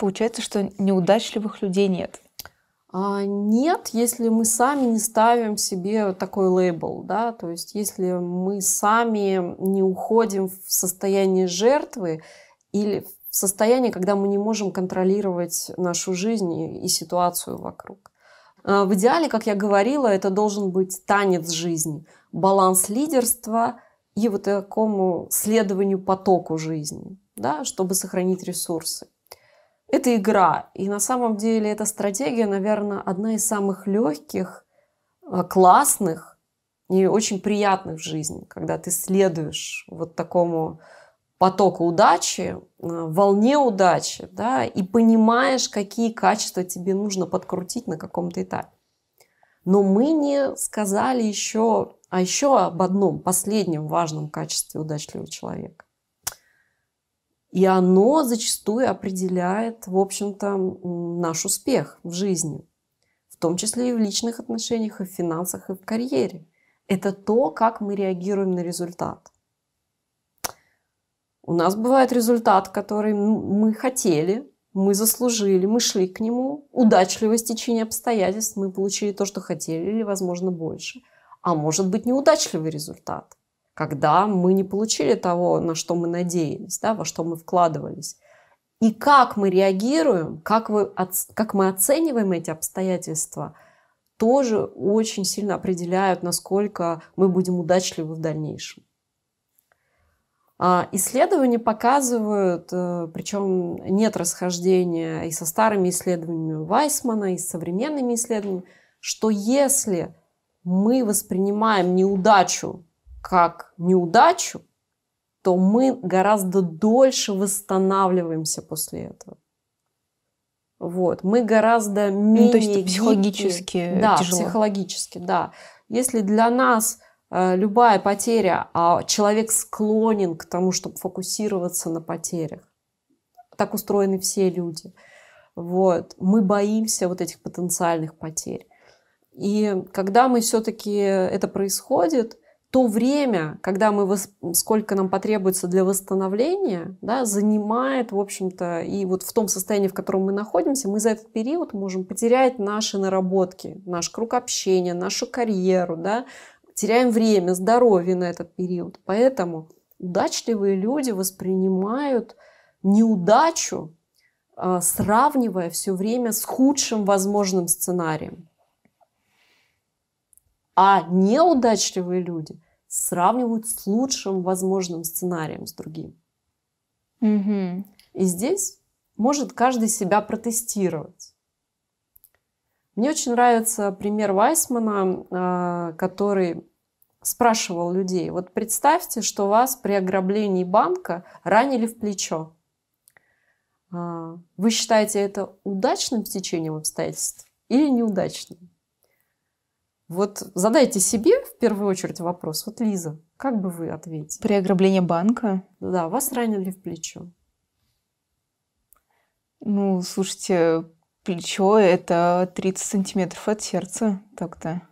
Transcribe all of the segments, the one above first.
Получается, что неудачливых людей нет. А, нет, если мы сами не ставим себе такой лейбл, да, то есть если мы сами не уходим в состояние жертвы или в состояние, когда мы не можем контролировать нашу жизнь и, ситуацию вокруг. А, в идеале, как я говорила, это должен быть танец жизни, баланс лидерства и вот такому следованию потоку жизни, да, чтобы сохранить ресурсы это игра. И на самом деле эта стратегия, наверное, одна из самых легких, а, классных и очень приятных в жизни, когда ты следуешь вот такому потоку удачи, а, волне удачи, да, и понимаешь, какие качества тебе нужно подкрутить на каком-то этапе. Но мы не сказали еще, а еще об одном последнем важном качестве удачливого человека. И оно зачастую определяет, в общем-то, наш успех в жизни, в том числе и в личных отношениях, и в финансах, и в карьере. Это то, как мы реагируем на результат. У нас бывает результат, который мы хотели, мы заслужили, мы шли к нему. Удачливое течение обстоятельств, мы получили то, что хотели, или, возможно, больше. А может быть, неудачливый результат когда мы не получили того, на что мы надеялись, да, во что мы вкладывались. И как мы реагируем, как, вы, как мы оцениваем эти обстоятельства, тоже очень сильно определяют, насколько мы будем удачливы в дальнейшем. А, исследования показывают, э, причем нет расхождения и со старыми исследованиями Вайсмана, и с современными исследованиями, что если мы воспринимаем неудачу как неудачу, то мы гораздо дольше восстанавливаемся после этого. Вот. Мы гораздо менее... Ну, то есть психологически гибкие. Да, тяжело. психологически, да. Если для нас э, любая потеря, а человек склонен к тому, чтобы фокусироваться на потерях, так устроены все люди, вот, мы боимся вот этих потенциальных потерь. И когда мы все-таки это происходит, то время, когда мы, сколько нам потребуется для восстановления, да, занимает, в общем-то, и вот в том состоянии, в котором мы находимся, мы за этот период можем потерять наши наработки, наш круг общения, нашу карьеру, да, теряем время, здоровье на этот период. Поэтому удачливые люди воспринимают неудачу, а, сравнивая все время с худшим возможным сценарием. А неудачливые люди сравнивают с лучшим возможным сценарием с другим. Угу. И здесь может каждый себя протестировать. Мне очень нравится пример Вайсмана, а, который спрашивал людей, вот представьте, что вас при ограблении банка ранили в плечо. А, вы считаете это удачным стечением обстоятельств или неудачным? Вот задайте себе в первую очередь вопрос. Вот, Лиза, как бы вы ответили? При ограблении банка? Да, вас ранили в плечо. Ну, слушайте, плечо – это 30 сантиметров от сердца, так-то.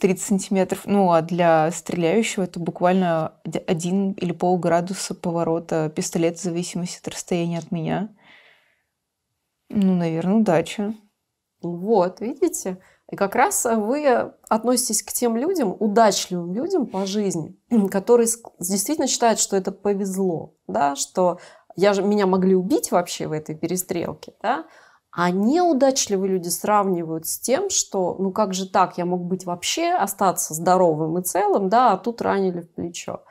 30 сантиметров, ну, а для стреляющего это буквально один или полградуса поворота пистолета в зависимости от расстояния от меня. Ну, наверное, удача. Вот, видите? И как раз э, вы э, относитесь к тем людям, удачливым людям по жизни, которые действительно считают, что это повезло, да, что я же, меня могли убить вообще в этой перестрелке, да, а неудачливые люди сравнивают с тем, что ну как же так, я мог быть вообще, остаться здоровым и целым, да, а тут ранили в плечо.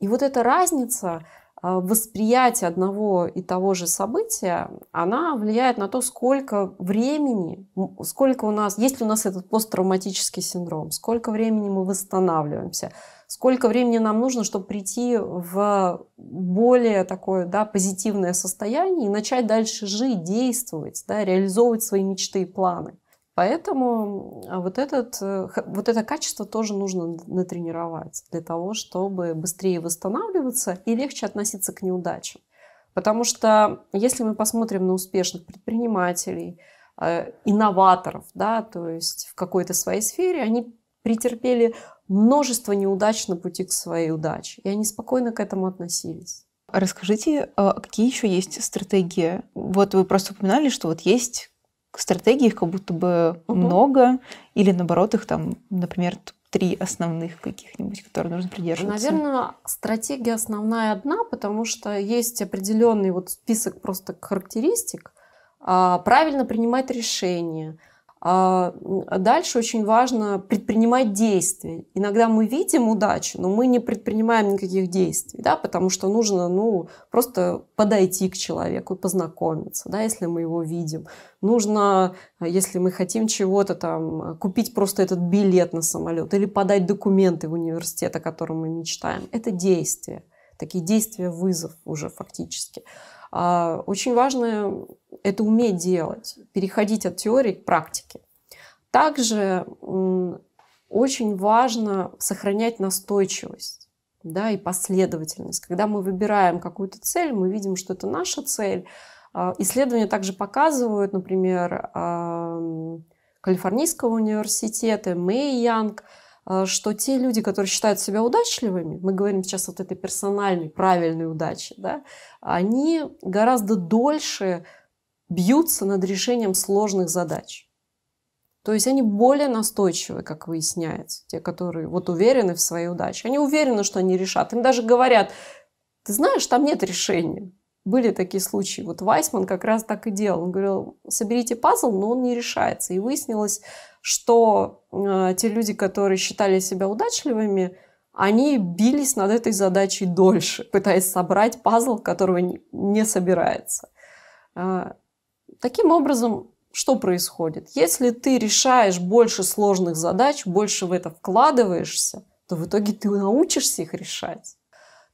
И вот эта разница, а, восприятие одного и того же события, она влияет на то, сколько времени, сколько у нас, есть ли у нас этот посттравматический синдром, сколько времени мы восстанавливаемся, сколько времени нам нужно, чтобы прийти в более такое да, позитивное состояние и начать дальше жить, действовать, да, реализовывать свои мечты и планы. Поэтому а, вот, этот, э, вот это качество тоже нужно натренировать для того, чтобы быстрее восстанавливаться и легче относиться к неудачам. Потому что если мы посмотрим на успешных предпринимателей, э, инноваторов, да, то есть в какой-то своей сфере, они претерпели множество неудач на пути к своей удаче, и они спокойно к этому относились. Расскажите, а, какие еще есть стратегии? Вот вы просто упоминали, что вот есть стратегий их как будто бы угу. много, или наоборот их там, например, три основных каких-нибудь, которые нужно придерживаться? Наверное, стратегия основная одна, потому что есть определенный вот список просто характеристик. А, правильно принимать решения – а, дальше очень важно предпринимать действия. Иногда мы видим удачу, но мы не предпринимаем никаких действий, да, потому что нужно ну, просто подойти к человеку и познакомиться, да, если мы его видим. Нужно, а, если мы хотим чего-то там, а, купить просто этот билет на самолет или подать документы в университет, о котором мы мечтаем. Это действие такие действия вызов уже фактически. А, очень важно это уметь делать, переходить от теории к практике. Также очень важно сохранять настойчивость да, и последовательность. Когда мы выбираем какую-то цель, мы видим, что это наша цель. А, исследования также показывают, например, Калифорнийского университета, Мэй Янг – Э, что те люди, которые считают себя удачливыми, мы говорим сейчас вот этой персональной, правильной удачи, да, они гораздо дольше бьются над решением сложных задач. То есть они более настойчивы, как выясняется, те, которые вот уверены в своей удаче. Они уверены, что они решат. Им даже говорят, ты знаешь, там нет решения. Были такие случаи. Вот Вайсман как раз так и делал. Он говорил, соберите пазл, но он не решается. И выяснилось, что э, те люди, которые считали себя удачливыми, они бились над этой задачей дольше, пытаясь собрать пазл, которого не собирается. Э, таким образом, что происходит? Если ты решаешь больше сложных задач, больше в это вкладываешься, то в итоге ты научишься их решать.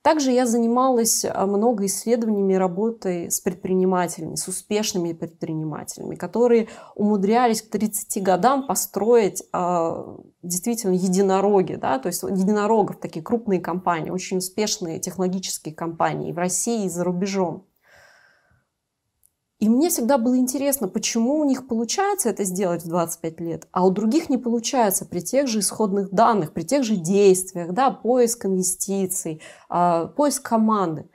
Также я занималась э, много исследованиями работой с предпринимателями, с успешными предпринимателями, которые умудрялись к 30 годам построить э, действительно единороги, да, то есть единорогов, такие крупные компании, очень успешные технологические компании в России и за рубежом. И мне всегда было интересно, почему у них получается это сделать в 25 лет, а у других не получается при тех же исходных данных, при тех же действиях, да, поиск инвестиций, а, поиск команды.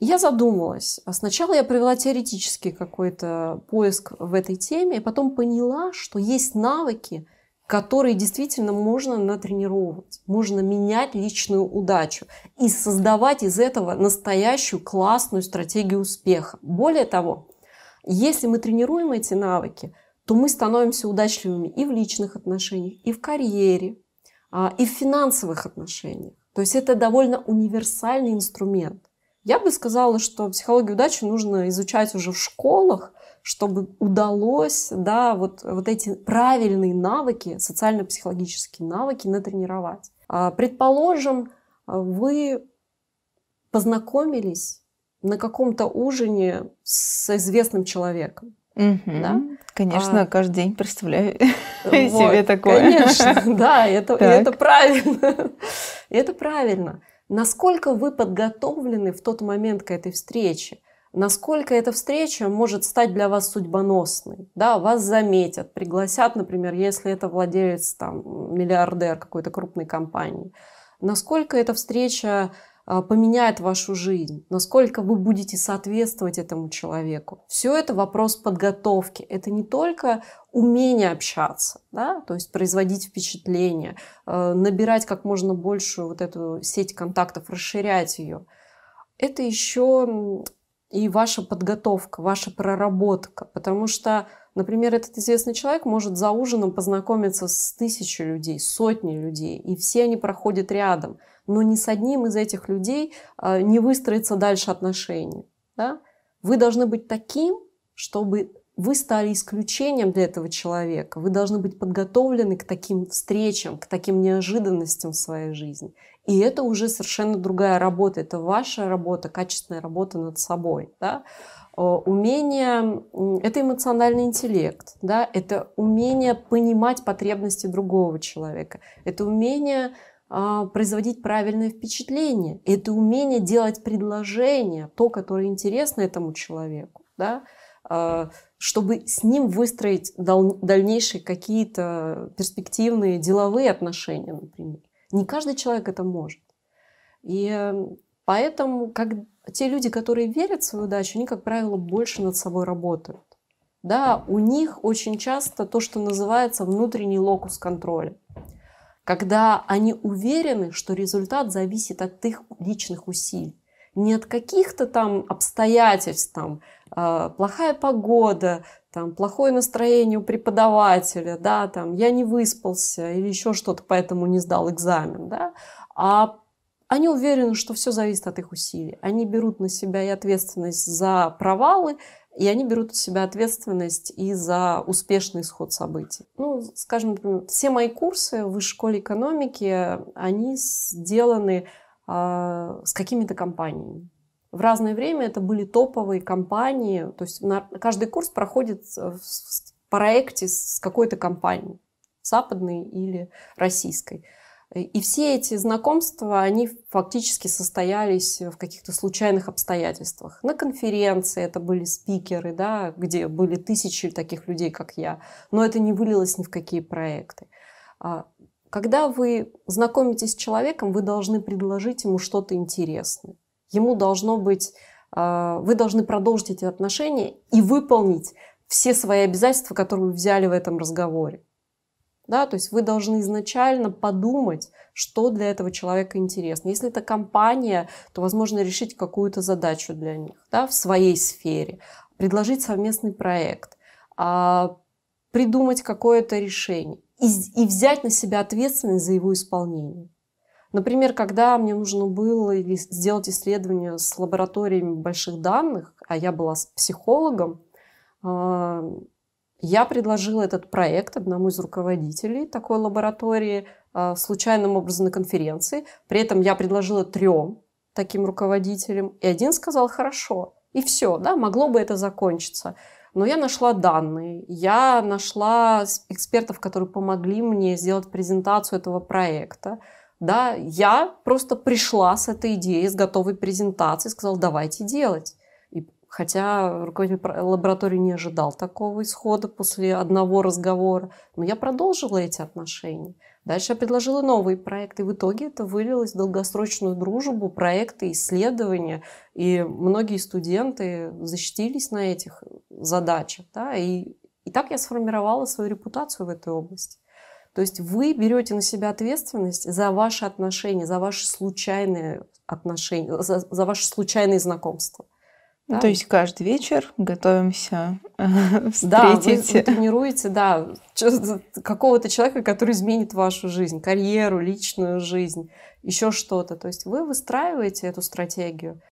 Я задумалась. Сначала я провела теоретический какой-то поиск в этой теме, и потом поняла, что есть навыки, которые действительно можно натренировать, можно менять личную удачу и создавать из этого настоящую классную стратегию успеха. Более того, если мы тренируем эти навыки, то мы становимся удачливыми и в личных отношениях, и в карьере, а, и в финансовых отношениях. То есть это довольно универсальный инструмент. Я бы сказала, что психологию удачи нужно изучать уже в школах, чтобы удалось да, вот, вот эти правильные навыки, социально-психологические навыки натренировать. А, предположим, вы познакомились на каком-то ужине с известным человеком. Угу. Да? Конечно, а, каждый день представляю вот, себе такое. Конечно, да, это, это правильно. это правильно. Насколько вы подготовлены в тот момент к этой встрече? Насколько эта встреча может стать для вас судьбоносной? Да, вас заметят, пригласят, например, если это владелец, там, миллиардер какой-то крупной компании. Насколько эта встреча а, поменяет вашу жизнь, насколько вы будете соответствовать этому человеку. Все это вопрос подготовки. Это не только умение общаться, да, то есть производить впечатление, э, набирать как можно большую вот эту сеть контактов, расширять ее. Это еще и ваша подготовка, ваша проработка, потому что Например, этот известный человек может за ужином познакомиться с тысячей людей, сотней людей, и все они проходят рядом, но ни с одним из этих людей а, не выстроится дальше отношения. Да? Вы должны быть таким, чтобы вы стали исключением для этого человека. Вы должны быть подготовлены к таким встречам, к таким неожиданностям в своей жизни. И это уже совершенно другая работа. Это ваша работа, качественная работа над собой. Да? Э, умение – это эмоциональный интеллект. Да? Это умение понимать потребности другого человека. Это умение а, производить правильное впечатление. Это умение делать предложение, то, которое интересно этому человеку. Да? А, чтобы с ним выстроить дальнейшие какие-то перспективные деловые отношения, например. Не каждый человек это может. И эм, поэтому как, те люди, которые верят в свою удачу, они, как правило, больше над собой работают. Да, у них очень часто то, что называется внутренний локус контроля. Когда они уверены, что результат зависит от их личных усилий не от каких-то там обстоятельств, там, а, плохая погода, там, плохое настроение у преподавателя, да, там, я не выспался или еще что-то, поэтому не сдал экзамен, да, а они уверены, что все зависит от их усилий. Они берут на себя и ответственность за провалы, и они берут на себя ответственность и за успешный исход событий. Ну, скажем, все мои курсы в высшей школе экономики, они сделаны а, с какими-то компаниями. В разное время это были топовые компании, то есть на, каждый курс проходит в проекте с какой-то компанией, западной или российской. И все эти знакомства, они фактически состоялись в каких-то случайных обстоятельствах. На конференции это были спикеры, да, где были тысячи таких людей, как я, но это не вылилось ни в какие проекты. А, когда вы знакомитесь с человеком, вы должны предложить ему что-то интересное. Ему должно быть, а, вы должны продолжить эти отношения и выполнить все свои обязательства, которые вы взяли в этом разговоре. Да, то есть вы должны изначально подумать, что для этого человека интересно. Если это компания, то возможно решить какую-то задачу для них да, в своей сфере, предложить совместный проект, а, придумать какое-то решение и, и взять на себя ответственность за его исполнение. Например, когда мне нужно было сделать исследование с лабораториями больших данных, а я была психологом, а, я предложила этот проект одному из руководителей такой лаборатории а, случайным образом на конференции. При этом я предложила трем таким руководителям, и один сказал «хорошо», и все, да, могло бы это закончиться. Но я нашла данные, я нашла экспертов, которые помогли мне сделать презентацию этого проекта. Да, я просто пришла с этой идеей, с готовой презентацией, сказала, давайте делать. И, хотя руководитель лаборатории не ожидал такого исхода после одного разговора, но я продолжила эти отношения. Дальше я предложила новые проекты. И в итоге это вылилось в долгосрочную дружбу, проекты, исследования. И многие студенты защитились на этих задача. Да? И, и так я сформировала свою репутацию в этой области. То есть вы берете на себя ответственность за ваши отношения, за ваши случайные отношения, за, за ваши случайные знакомства. Ну, да? То есть каждый вечер готовимся встретить. Э, да, вы, вы тренируете, да, какого-то человека, который изменит вашу жизнь, карьеру, личную жизнь, еще что-то. То есть вы выстраиваете эту стратегию.